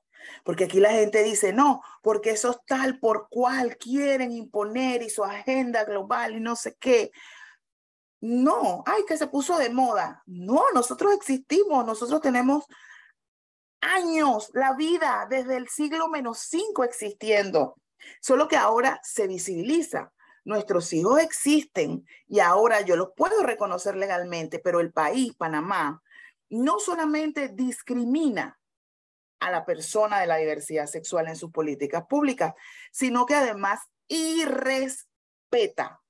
porque aquí la gente dice, no, porque eso es tal por cual quieren imponer y su agenda global y no sé qué. No, ay, que se puso de moda. No, nosotros existimos, nosotros tenemos años, la vida desde el siglo menos cinco existiendo, solo que ahora se visibiliza. Nuestros hijos existen y ahora yo los puedo reconocer legalmente, pero el país, Panamá, no solamente discrimina a la persona de la diversidad sexual en sus políticas públicas, sino que además irrespeta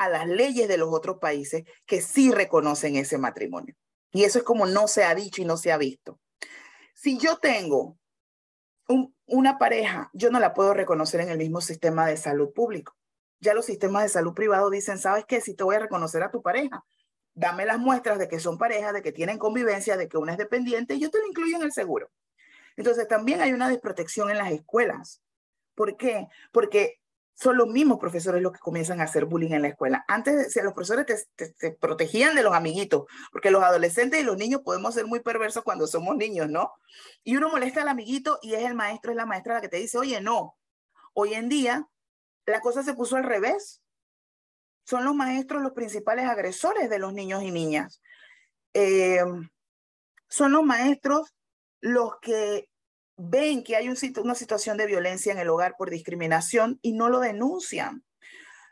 a las leyes de los otros países que sí reconocen ese matrimonio. Y eso es como no se ha dicho y no se ha visto. Si yo tengo una pareja, yo no la puedo reconocer en el mismo sistema de salud público. Ya los sistemas de salud privado dicen, ¿sabes qué? Si te voy a reconocer a tu pareja, dame las muestras de que son pareja, de que tienen convivencia, de que una es dependiente, y yo te lo incluyo en el seguro. Entonces también hay una desprotección en las escuelas. ¿Por qué? Porque son los mismos profesores los que comienzan a hacer bullying en la escuela. Antes los profesores te, protegían de los amiguitos, porque los adolescentes y los niños podemos ser muy perversos cuando somos niños, ¿no? Y uno molesta al amiguito y es el maestro, es la maestra la que te dice, oye, no. Hoy en día la cosa se puso al revés. Son los maestros los principales agresores de los niños y niñas. Eh, son los maestros los que ven que hay una situación de violencia en el hogar por discriminación y no lo denuncian.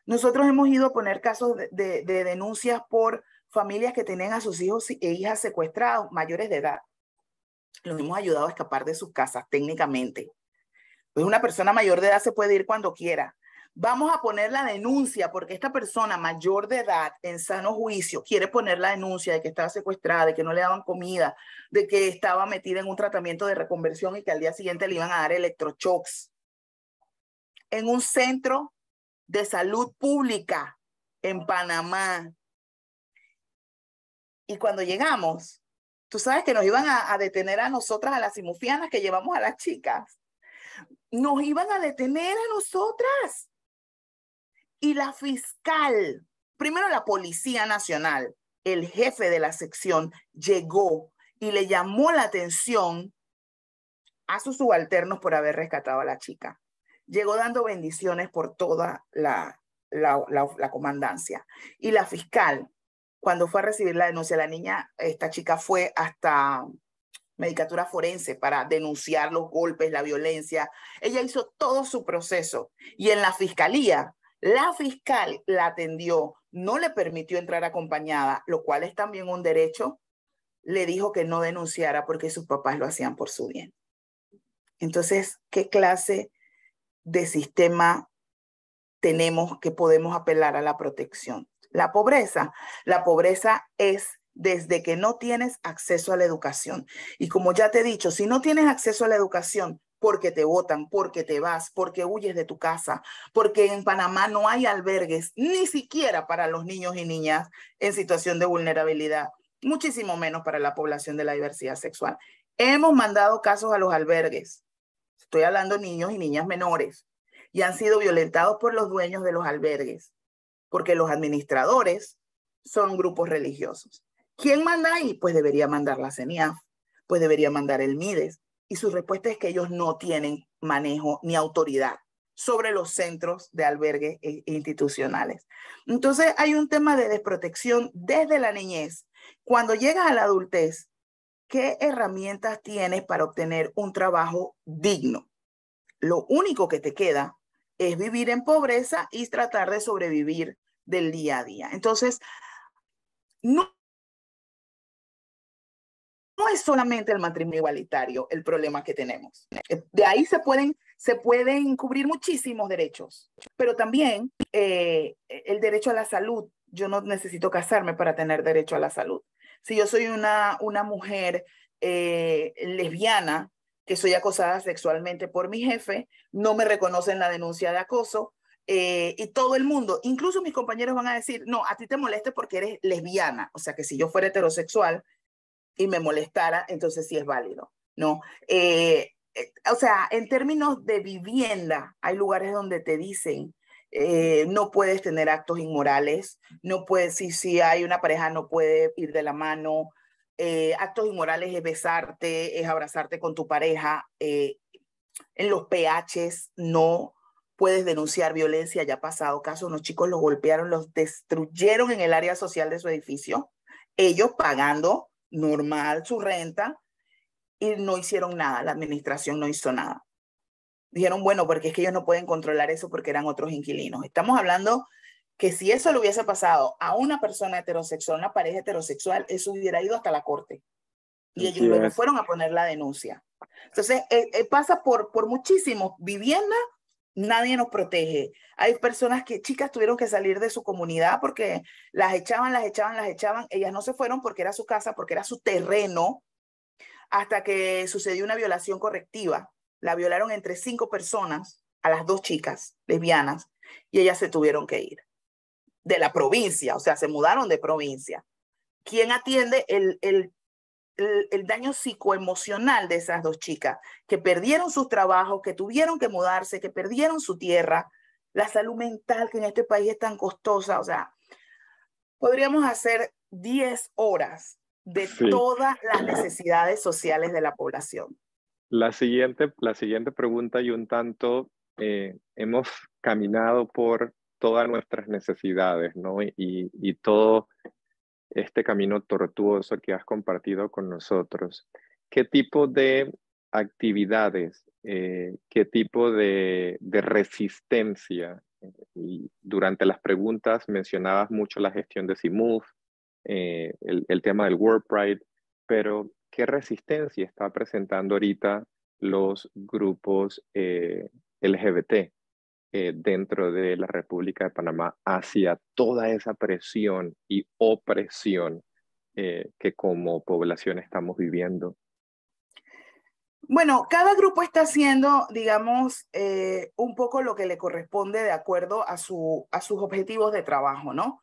Nosotros hemos ido a poner casos de, denuncias por familias que tienen a sus hijos e hijas secuestrados, mayores de edad. Los hemos ayudado a escapar de sus casas técnicamente. Pues una persona mayor de edad se puede ir cuando quiera, vamos a poner la denuncia porque esta persona mayor de edad en sano juicio quiere poner la denuncia de que estaba secuestrada, de que no le daban comida, de que estaba metida en un tratamiento de reconversión y que al día siguiente le iban a dar electrochocks. En un centro de salud pública en Panamá. Y cuando llegamos, tú sabes que nos iban a, a detener a nosotras, a las simufianas que llevamos a las chicas. Nos iban a detener a nosotras y la fiscal, primero la Policía Nacional, el jefe de la sección, llegó y le llamó la atención a sus subalternos por haber rescatado a la chica. Llegó dando bendiciones por toda la, la, comandancia. Y la fiscal, cuando fue a recibir la denuncia, de la niña, esta chica fue hasta medicatura forense para denunciar los golpes, la violencia. Ella hizo todo su proceso y en la fiscalía la fiscal la atendió, no le permitió entrar acompañada, lo cual es también un derecho. Le dijo que no denunciara porque sus papás lo hacían por su bien. Entonces, ¿qué clase de sistema tenemos que podemos apelar a la protección? La pobreza. La pobreza es desde que no tienes acceso a la educación. Y como ya te he dicho, si no tienes acceso a la educación, porque te votan, porque te vas, porque huyes de tu casa, porque en Panamá no hay albergues, ni siquiera para los niños y niñas en situación de vulnerabilidad, muchísimo menos para la población de la diversidad sexual. Hemos mandado casos a los albergues, estoy hablando de niños y niñas menores, y han sido violentados por los dueños de los albergues, porque los administradores son grupos religiosos. ¿Quién manda ahí? Pues debería mandar la CENIAF, pues debería mandar el MIDES, y su respuesta es que ellos no tienen manejo ni autoridad sobre los centros de albergue e, e institucionales. Entonces hay un tema de desprotección desde la niñez. Cuando llegas a la adultez, ¿qué herramientas tienes para obtener un trabajo digno? Lo único que te queda es vivir en pobreza y tratar de sobrevivir del día a día. Entonces, no no es solamente el matrimonio igualitario el problema que tenemos. De ahí se pueden, se pueden cubrir muchísimos derechos, pero también eh, el derecho a la salud. Yo no necesito casarme para tener derecho a la salud. Si yo soy una, una mujer eh, lesbiana que soy acosada sexualmente por mi jefe, no me reconocen la denuncia de acoso, eh, y todo el mundo, incluso mis compañeros van a decir, no, a ti te moleste porque eres lesbiana. O sea, que si yo fuera heterosexual, y me molestara, entonces sí es válido, ¿no? Eh, eh, o sea, en términos de vivienda, hay lugares donde te dicen, eh, no puedes tener actos inmorales, no puedes, si, si hay una pareja, no puede ir de la mano. actos inmorales es besarte, es abrazarte con tu pareja. en los PHs no puedes denunciar violencia, ya ha pasado caso, unos chicos los golpearon, los destruyeron en el área social de su edificio, ellos pagando normal su renta y no hicieron nada, la administración no hizo nada. Dijeron, bueno, porque es que ellos no pueden controlar eso porque eran otros inquilinos. Estamos hablando que si eso le hubiese pasado a una persona heterosexual, una pareja heterosexual, eso hubiera ido hasta la corte. Y ellos fueron a poner la denuncia. Entonces, eh, eh, pasa por, por muchísimos, viviendas nadie nos protege. Hay personas que, chicas, tuvieron que salir de su comunidad porque las echaban, las echaban, las echaban. Ellas no se fueron porque era su casa, porque era su terreno, hasta que sucedió una violación correctiva. La violaron entre cinco personas, a las dos chicas lesbianas, y ellas se tuvieron que ir de la provincia, o sea, se mudaron de provincia. ¿Quién atiende el, el el, daño psicoemocional de esas dos chicas, que perdieron sus trabajos, que tuvieron que mudarse, que perdieron su tierra, la salud mental que en este país es tan costosa. O sea, podríamos hacer 10 horas de todas las necesidades sociales de la población. La siguiente, la siguiente pregunta y un tanto, eh, hemos caminado por todas nuestras necesidades, ¿no? Y, y todo este camino tortuoso que has compartido con nosotros. ¿Qué tipo de actividades, eh, qué tipo de, resistencia? durante las preguntas mencionabas mucho la gestión de CIMUF, eh, el, tema del World pero ¿qué resistencia está presentando ahorita los grupos eh, LGBT? Eh, dentro de la República de Panamá hacia toda esa presión y opresión eh, que como población estamos viviendo? Bueno, cada grupo está haciendo, digamos, eh, un poco lo que le corresponde de acuerdo a, su, a sus objetivos de trabajo, ¿no?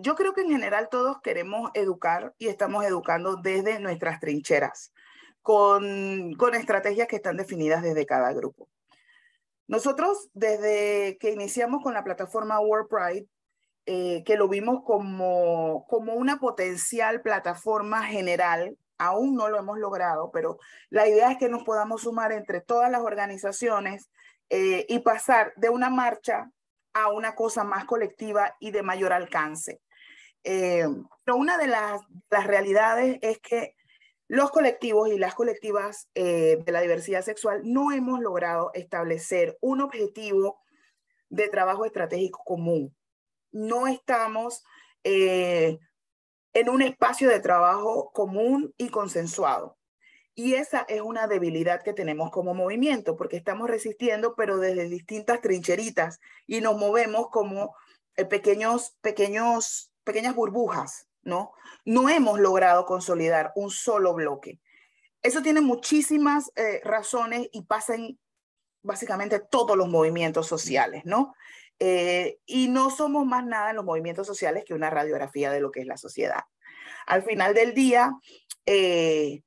yo creo que en general todos queremos educar y estamos educando desde nuestras trincheras, con, con estrategias que están definidas desde cada grupo. Nosotros, desde que iniciamos con la plataforma World Pride, eh, que lo vimos como, como una potencial plataforma general, aún no lo hemos logrado, pero la idea es que nos podamos sumar entre todas las organizaciones eh, y pasar de una marcha a una cosa más colectiva y de mayor alcance. Eh, pero una de las realidades es que los colectivos y las colectivas eh, de la diversidad sexual no hemos logrado establecer un objetivo de trabajo estratégico común. No estamos eh, en un espacio de trabajo común y consensuado. Y esa es una debilidad que tenemos como movimiento, porque estamos resistiendo, pero desde distintas trincheritas y nos movemos como eh, pequeños, pequeños, pequeñas burbujas ¿no? No hemos logrado consolidar un solo bloque. Eso tiene muchísimas eh, razones y pasa en básicamente todos los movimientos sociales, ¿no? Eh, y no somos más nada en los movimientos sociales que una radiografía de lo que es la sociedad. Al final del día, eh,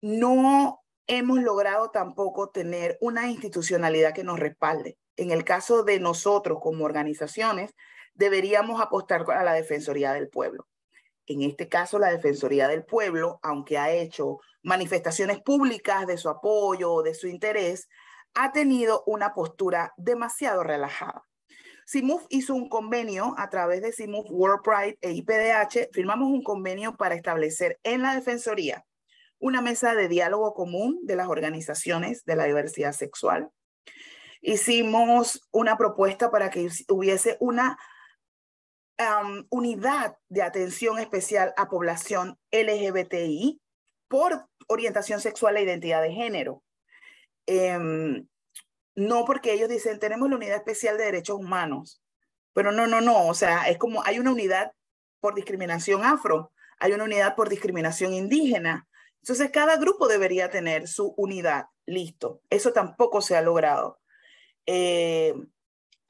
no hemos logrado tampoco tener una institucionalidad que nos respalde. En el caso de nosotros como organizaciones, deberíamos apostar a la Defensoría del Pueblo en este caso la Defensoría del Pueblo, aunque ha hecho manifestaciones públicas de su apoyo, de su interés, ha tenido una postura demasiado relajada. CIMUF hizo un convenio a través de CIMUF World Pride e IPDH, firmamos un convenio para establecer en la Defensoría una mesa de diálogo común de las organizaciones de la diversidad sexual. Hicimos una propuesta para que hubiese una unidad de atención especial a población LGBTI por orientación sexual e identidad de género. Em, no porque ellos dicen, tenemos la unidad especial de derechos humanos, pero no, no, no, o sea, es como hay una unidad por discriminación afro, hay una unidad por discriminación indígena. Entonces, cada grupo debería tener su unidad, listo. Eso tampoco se ha logrado. Eh,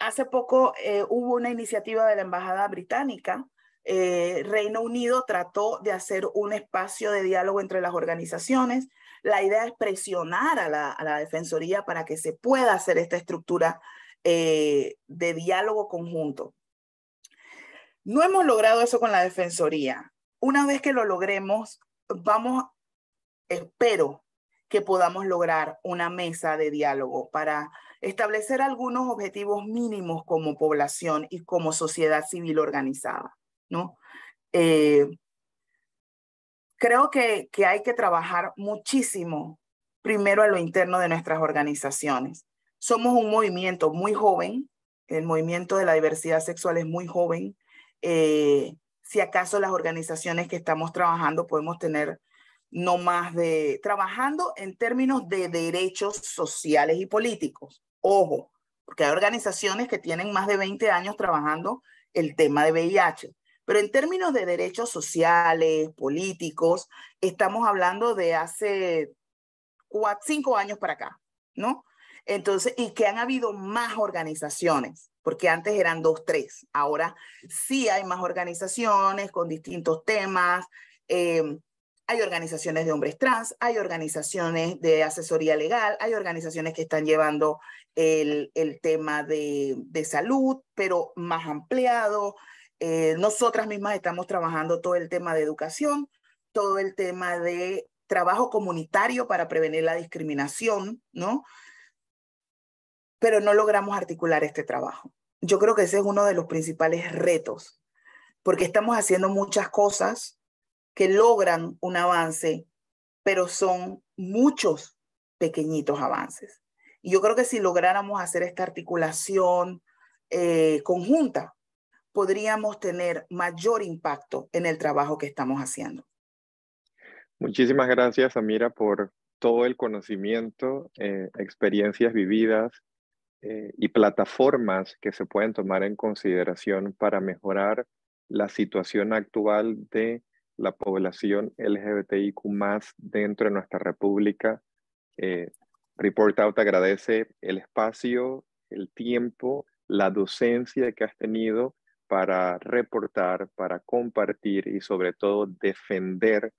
hace poco eh, hubo una iniciativa de la Embajada Británica. Eh, Reino Unido trató de hacer un espacio de diálogo entre las organizaciones. La idea es presionar a la, Defensoría para que se pueda hacer esta estructura eh, de diálogo conjunto. No hemos logrado eso con la Defensoría. Una vez que lo logremos, vamos, espero que podamos lograr una mesa de diálogo para establecer algunos objetivos mínimos como población y como sociedad civil organizada, ¿no? Eh, creo que, hay que trabajar muchísimo primero a lo interno de nuestras organizaciones. Somos un movimiento muy joven, el movimiento de la diversidad sexual es muy joven. Eh, si acaso las organizaciones que estamos trabajando podemos tener no más de, trabajando en términos de derechos sociales y políticos, Ojo, porque hay organizaciones que tienen más de 20 años trabajando el tema de VIH. Pero en términos de derechos sociales, políticos, estamos hablando de hace cinco años para acá, ¿no? Entonces, y que han habido más organizaciones, porque antes eran dos, tres. Ahora sí hay más organizaciones con distintos temas. Em, hay organizaciones de hombres trans, hay organizaciones de asesoría legal, hay organizaciones que están llevando el, tema de, salud, pero más ampliado. Eh, nosotras mismas estamos trabajando todo el tema de educación, todo el tema de trabajo comunitario para prevenir la discriminación, ¿no? Pero no logramos articular este trabajo. Yo creo que ese es uno de los principales retos, porque estamos haciendo muchas cosas que logran un avance, pero son muchos pequeñitos avances. Y yo creo que si lográramos hacer esta articulación eh, conjunta, podríamos tener mayor impacto en el trabajo que estamos haciendo. Muchísimas gracias, Amira, por todo el conocimiento, eh, experiencias vividas eh, y plataformas que se pueden tomar en consideración para mejorar la situación actual de la población LGBTIQ más dentro de nuestra república, Report Out agradece el espacio, el tiempo, la docencia que has tenido para reportar, para compartir y sobre todo defender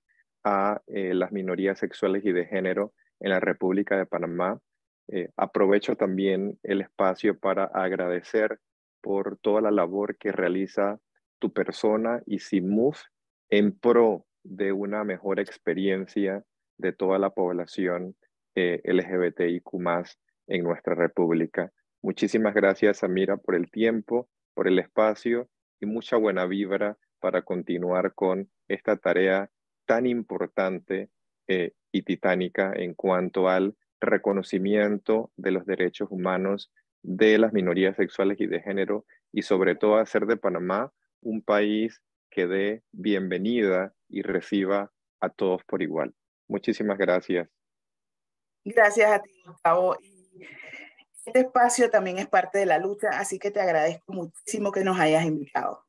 a eh, las minorías sexuales y de género en la República de Panamá. Eh, aprovecho también el espacio para agradecer por toda la labor que realiza tu persona y SIMUF en pro de una mejor experiencia de toda la población eh, LGBTIQ en nuestra república. Muchísimas gracias, Amira, por el tiempo, por el espacio y mucha buena vibra para continuar con esta tarea tan importante eh, y titánica en cuanto al reconocimiento de los derechos humanos de las minorías sexuales y de género y sobre todo hacer de Panamá un país que dé bienvenida y reciba a todos por igual. Muchísimas gracias. Gracias a ti, Gustavo. Este espacio también es parte de la lucha, así que te agradezco muchísimo que nos hayas invitado.